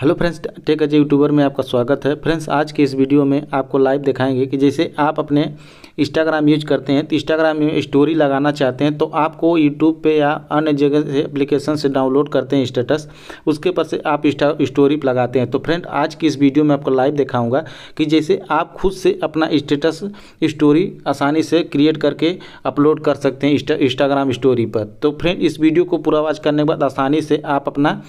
hello friends tech Ajay YouTuber में आपका स्वागत है फ्रेंड्स आज के इस वीडियो में आपको लाइव दिखाएंगे कि जैसे आप अपने इंस्टाग्राम यूज करते हैं तो इंस्टाग्राम में स्टोरी लगाना चाहते हैं तो आपको यूट्यूब पे या अन्य जगह से एप्लीकेशन से डाउनलोड करते हैं स्टेटस उसके पर से आप स्टोरी लगाते हैं तो फ्रेंड आज की इस वीडियो में आपको लाइव दिखाऊँगा कि जैसे आप खुद से अपना स्टेटस स्टोरी आसानी से क्रिएट करके अपलोड कर सकते हैं इंस्टाग्राम स्टोरी पर तो फ्रेंड इस वीडियो को पूरा वाच करने के बाद आसानी से आप अपना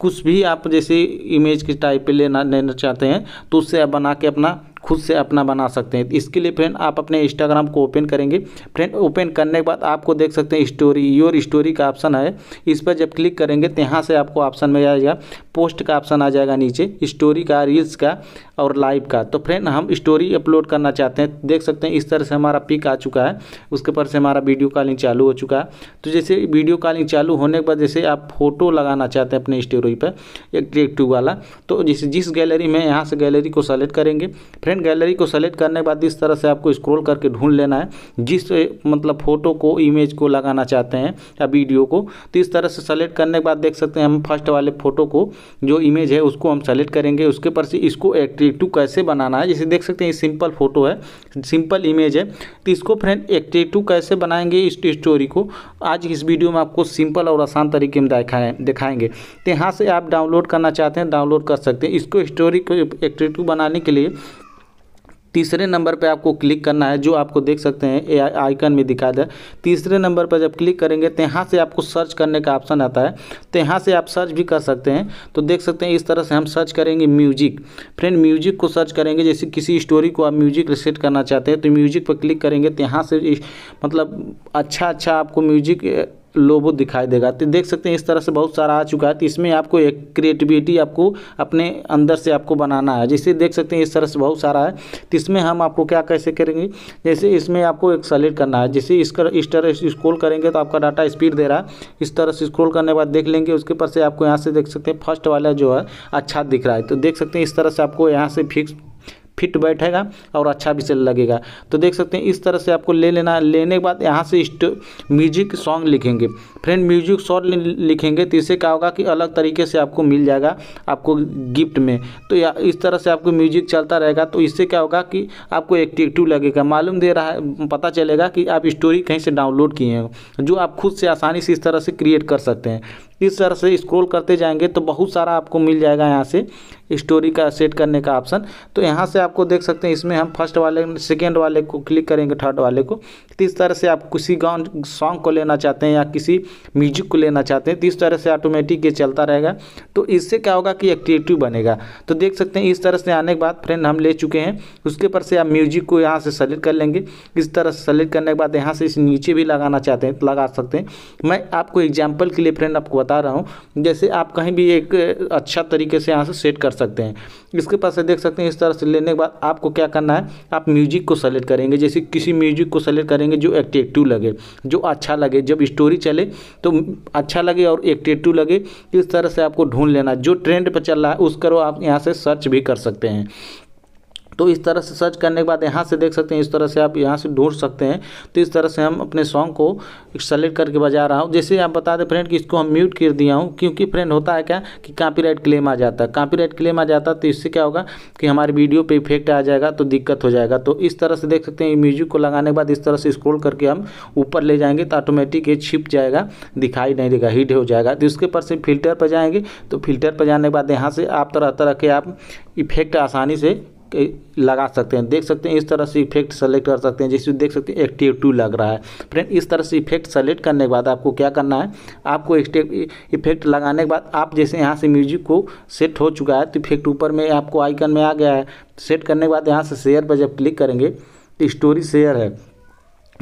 कुछ भी आप जैसे इमेज के टाइप पे लेना लेना चाहते हैं तो उससे आप बना के अपना खुद से अपना बना सकते हैं इसके लिए फ्रेंड आप अपने इंस्टाग्राम को ओपन करेंगे फ्रेंड ओपन करने के बाद आपको देख सकते हैं स्टोरी योर स्टोरी का ऑप्शन है इस पर जब क्लिक करेंगे तो यहाँ से आपको ऑप्शन मिल जाएगा पोस्ट का ऑप्शन आ जाएगा नीचे स्टोरी का रील्स का और लाइव का तो फ्रेंड हम स्टोरी अपलोड करना चाहते हैं देख सकते हैं इस तरह से हमारा पिक आ चुका है उसके ऊपर से हमारा वीडियो कॉलिंग चालू हो चुका है तो जैसे वीडियो कॉलिंग चालू होने के बाद जैसे आप फोटो लगाना चाहते हैं अपने स्टोरी पर एक टू वाला तो जैसे जिस गैलरी में यहाँ से गैलरी को सेलेक्ट करेंगे फ्रेंड गैलरी को सेलेक्ट करने के बाद इस तरह से आपको स्क्रोल करके ढूंढ लेना है जिस मतलब फोटो को इमेज को लगाना चाहते हैं या वीडियो को तो इस तरह से सेलेक्ट करने के बाद देख सकते हैं हम फर्स्ट वाले फ़ोटो को जो इमेज है उसको हम सेलेक्ट करेंगे उसके पर से इसको एट्रेक्टिव कैसे बनाना है जैसे देख सकते हैं सिंपल फोटो है सिंपल इमेज है तो इसको फ्रेंड एट्रेक्टिव कैसे बनाएंगे इस स्टोरी को आज इस वीडियो में आपको सिंपल और आसान तरीके में दिखाएँ दिखाएंगे तो यहाँ से आप डाउनलोड करना चाहते हैं डाउनलोड कर सकते हैं इसको स्टोरी को एट्रेक्टिव बनाने के लिए तीसरे नंबर पे आपको क्लिक करना है जो आपको देख सकते हैं ए आइकन में दिखा दे तीसरे नंबर पर जब क्लिक करेंगे तो यहाँ से आपको सर्च करने का ऑप्शन आता है तो यहाँ से आप सर्च भी कर सकते हैं तो देख सकते हैं इस तरह से हम सर्च करेंगे म्यूजिक फ्रेंड म्यूजिक को सर्च करेंगे जैसे किसी स्टोरी को आप म्यूजिक रिसेट करना चाहते हैं तो म्यूजिक पर क्लिक करेंगे तो यहाँ से मतलब अच्छा अच्छा आपको म्यूजिक लोबो दिखाई देगा तो देख सकते हैं इस तरह से बहुत सारा आ चुका है तो इसमें आपको एक क्रिएटिविटी आपको अपने अंदर से आपको बनाना है जैसे देख सकते हैं इस तरह से बहुत सारा है तो इसमें हम आपको क्या कैसे करेंगे जैसे इसमें आपको एक सेलेक्ट करना है जैसे इसका इस तरह स्क्रोल करेंगे तो आपका डाटा स्पीड दे रहा है इस तरह से स्क्रोल करने के बाद देख लेंगे उसके ऊपर से आपको यहाँ से देख सकते हैं फर्स्ट वाला जो है अच्छा दिख रहा है तो देख सकते हैं इस तरह से आपको यहाँ से फिक्स फिट बैठेगा और अच्छा भी से लगेगा तो देख सकते हैं इस तरह से आपको ले लेना लेने के बाद यहाँ से म्यूजिक सॉन्ग लिखेंगे फ्रेंड म्यूजिक सॉन्ग लिखेंगे तो इससे क्या होगा कि अलग तरीके से आपको मिल जाएगा आपको गिफ्ट में तो या इस तरह से आपको म्यूजिक चलता रहेगा तो इससे क्या होगा कि आपको एक्टिव लगेगा मालूम दे रहा है पता चलेगा कि आप स्टोरी कहीं से डाउनलोड किए हैं जो आप खुद से आसानी से इस तरह से क्रिएट कर सकते हैं इस तरह से स्क्रॉल करते जाएंगे तो बहुत सारा आपको मिल जाएगा यहाँ से स्टोरी का सेट करने का ऑप्शन तो यहाँ से आपको देख सकते हैं इसमें हम फर्स्ट वाले सेकेंड वाले को क्लिक करेंगे थर्ड वाले को तो इस तरह से आप किसी गाउन सॉन्ग को लेना चाहते हैं या किसी म्यूजिक को लेना चाहते हैं तो इस तरह से ऑटोमेटिक ये चलता रहेगा तो इससे क्या होगा कि एक्टिविटी बनेगा तो देख सकते हैं इस तरह से आने के बाद फ्रेंड हम ले चुके हैं उसके पर से आप म्यूजिक को यहाँ से सेलेक्ट कर लेंगे इस तरह से सेलेक्ट करने के बाद यहाँ से इस नीचे भी लगाना चाहते हैं तो लगा सकते हैं मैं आपको एग्जाम्पल के लिए फ्रेंड आपको बता रहा हूँ जैसे आप कहीं भी एक अच्छा तरीके से यहाँ से सेट कर सकते हैं इसके पास से देख सकते हैं इस तरह से लेने के बाद आपको क्या करना है आप म्यूजिक को सेलेक्ट करेंगे जैसे किसी म्यूजिक को सेलेक्ट करेंगे जो एक्टिव लगे जो अच्छा लगे जब स्टोरी चले तो अच्छा लगे और एक्टिव लगे इस तरह से आपको ढूंढ लेना जो ट्रेंड पर चल रहा है उस करो आप यहाँ से सर्च भी कर सकते हैं तो इस तरह से सर्च करने के बाद यहाँ से देख सकते हैं इस तरह से आप यहाँ से ढूंढ सकते हैं तो इस तरह से हम अपने सॉन्ग को सेलेक्ट करके बजा रहा हूँ जैसे आप बता दें फ्रेंड कि इसको हम म्यूट कर दिया हूँ क्योंकि फ्रेंड होता है क्या कि राइट क्लेम आ जाता है राइट क्लेम आ जाता है तो इससे क्या होगा कि हमारे वीडियो पर इफेक्ट आ जाएगा तो दिक्कत हो जाएगा तो इस तरह से देख सकते हैं म्यूजिक को लगाने के बाद इस तरह से स्क्रोल करके हम ऊपर ले जाएंगे तो ऑटोमेटिक ये छिप जाएगा दिखाई नहीं देगा हिट हो जाएगा तो उसके पर से फिल्टर पर जाएंगे तो फिल्टर पर जाने के बाद यहाँ से आप तरह तरह के आप इफेक्ट आसानी से लगा सकते हैं देख सकते हैं इस तरह से इफेक्ट सेलेक्ट कर सकते हैं जैसे देख सकते हैं एक्टिव टू लग रहा है फ्रेंड इस तरह से इफेक्ट सेलेक्ट करने के बाद आपको क्या करना है आपको इफेक्ट लगाने के बाद आप जैसे यहाँ से म्यूजिक को सेट हो चुका है तो इफेक्ट ऊपर में आपको आइकन में आ गया है सेट करने के बाद यहाँ से शेयर पर जब क्लिक करेंगे तो स्टोरी शेयर है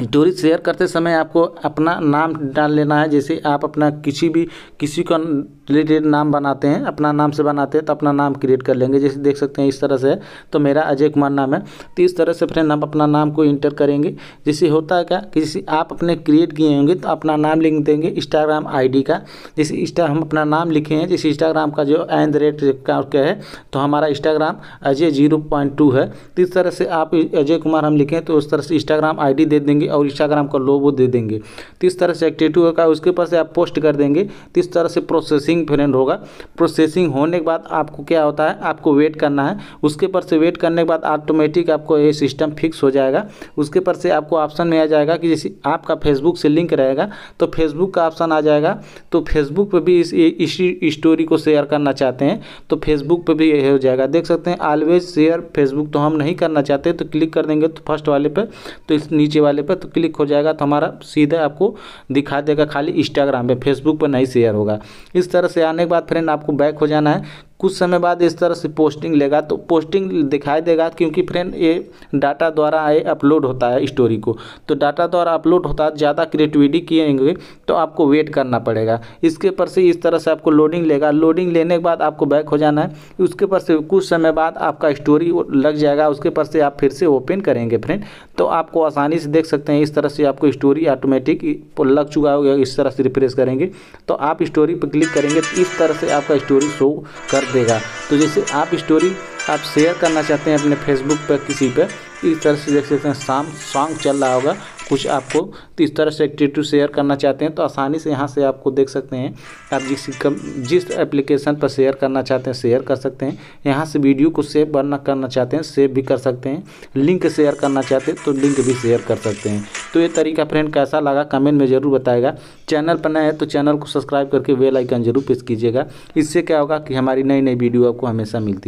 स्टोरी शेयर करते समय आपको अपना नाम डाल लेना है जैसे आप अपना किसी भी किसी का रिलेटेड नाम बनाते हैं अपना नाम से बनाते हैं तो अपना नाम क्रिएट कर लेंगे जैसे देख सकते हैं इस तरह से तो मेरा अजय कुमार नाम है तो इस तरह से फ्रेंड आप अपना नाम को इंटर करेंगे जैसे होता है क्या किसी आप अपने क्रिएट किए होंगे तो अपना नाम लिख देंगे इंस्टाग्राम आई का जैसे इंस्टा हम अपना नाम लिखे हैं जैसे इंस्टाग्राम का जो एन द रेट का है तो हमारा Instagram Ajay zero point two है तो इस तरह से आप अजय कुमार हम लिखें तो उस तरह से इंस्टाग्राम आई दे देंगे और इंस्टाग्राम का लोबो दे देंगे तो इस तरह से एक्टिविटी होगा उसके ऊपर से आप पोस्ट कर देंगे तो इस तरह से प्रोसेसिंग फ्रेंड होगा प्रोसेसिंग होने के बाद आपको क्या होता है आपको वेट करना है उसके ऊपर से वेट करने के बाद ऑटोमेटिक आपको ये सिस्टम फिक्स हो जाएगा उसके ऊपर से आपको ऑप्शन में आ जाएगा कि जैसे आपका फेसबुक से लिंक रहेगा तो फेसबुक का ऑप्शन आ जाएगा तो फेसबुक पर भी इस स्टोरी को शेयर करना चाहते हैं तो फेसबुक पर भी यही हो जाएगा देख सकते हैं ऑलवेज शेयर फेसबुक तो हम नहीं करना चाहते तो क्लिक कर देंगे तो फर्स्ट वाले पर तो इस नीचे वाले पर तो क्लिक हो जाएगा तो हमारा सीधा आपको दिखा देगा खाली इंस्टाग्राम पे फेसबुक पर नहीं शेयर होगा इस तरह से आने के बाद फ्रेंड आपको बैक हो जाना है कुछ समय बाद इस तरह से पोस्टिंग लेगा तो पोस्टिंग दिखाई देगा क्योंकि फ्रेंड ये डाटा द्वारा ये अपलोड होता है स्टोरी को तो डाटा द्वारा अपलोड होता है ज़्यादा क्रिएटिविटी किएंगे तो आपको वेट करना पड़ेगा इसके पर से इस तरह से आपको लोडिंग लेगा लोडिंग लेने के बाद आपको बैक हो जाना है उसके पर से कुछ समय बाद आपका स्टोरी लग जाएगा उसके पर से आप फिर से ओपन करेंगे फ्रेंड तो आपको आसानी से देख सकते हैं इस तरह से आपको स्टोरी ऑटोमेटिक लग चुका होगा इस तरह से रिफ्रेश करेंगे तो आप स्टोरी पर क्लिक करेंगे तो इस तरह से आपका स्टोरी शो कर देगा तो जैसे आप स्टोरी आप शेयर करना चाहते हैं अपने फेसबुक पर किसी पर इस तरह से देख सकते हैं शाम सॉन्ग चल रहा होगा कुछ आपको तो इस तरह से एक्टिविटी शेयर करना चाहते हैं तो आसानी से यहाँ से आपको देख सकते हैं आप जिस कम जिस एप्लीकेशन पर शेयर करना चाहते हैं शेयर कर सकते हैं यहाँ से वीडियो को सेव बनना करना चाहते हैं सेव भी कर सकते हैं लिंक शेयर करना चाहते हैं तो लिंक भी शेयर कर सकते हैं तो ये तरीका फ्रेंड कैसा लगा कमेंट में ज़रूर बताएगा चैनल पर नया है तो चैनल को सब्सक्राइब करके वेलाइकन जरूर प्रेस कीजिएगा इससे क्या होगा कि हमारी नई नई वीडियो आपको हमेशा मिलती